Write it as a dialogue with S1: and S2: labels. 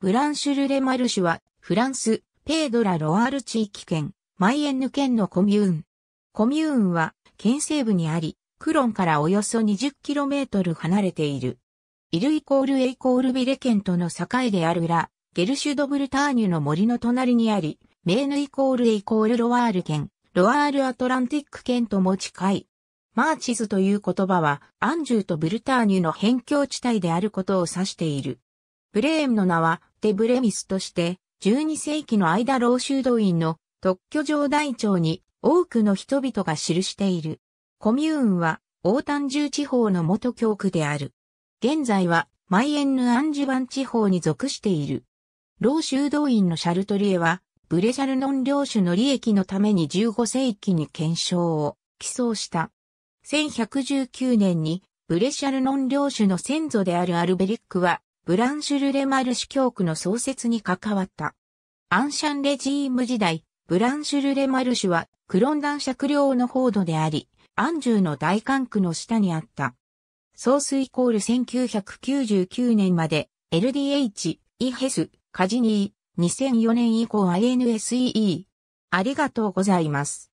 S1: ブランシュルレマルシュは、フランス、ペードラ・ロワール地域圏、マイエンヌ県のコミューン。コミューンは、県西部にあり、クロンからおよそ 20km 離れている。イルイコールエイコールビレ県との境であるラ、ゲルシュドブルターニュの森の隣にあり、メーヌイコールエイコールロワール県、ロワールアトランティック県とも近い。マーチズという言葉は、アンジューとブルターニュの辺境地帯であることを指している。ブレームの名は、デブレミスとして、12世紀の間老修道院の特許上大帳に多くの人々が記している。コミューンは、大丹中地方の元教区である。現在は、マイエンヌ・アンジュバン地方に属している。老修道院のシャルトリエは、ブレシャルノン領主の利益のために15世紀に検証を起草した。1119年に、ブレシャルノン領主の先祖であるアルベリックは、ブランシュルレマルシュ教区の創設に関わった。アンシャンレジーム時代、ブランシュルレマルシュはクロンダン釈領の報道であり、アンジュの大管区の下にあった。ソースイコール1999年まで LDH、イヘス、カジニー、2004年以降 i n s e e ありがとうござい
S2: ます。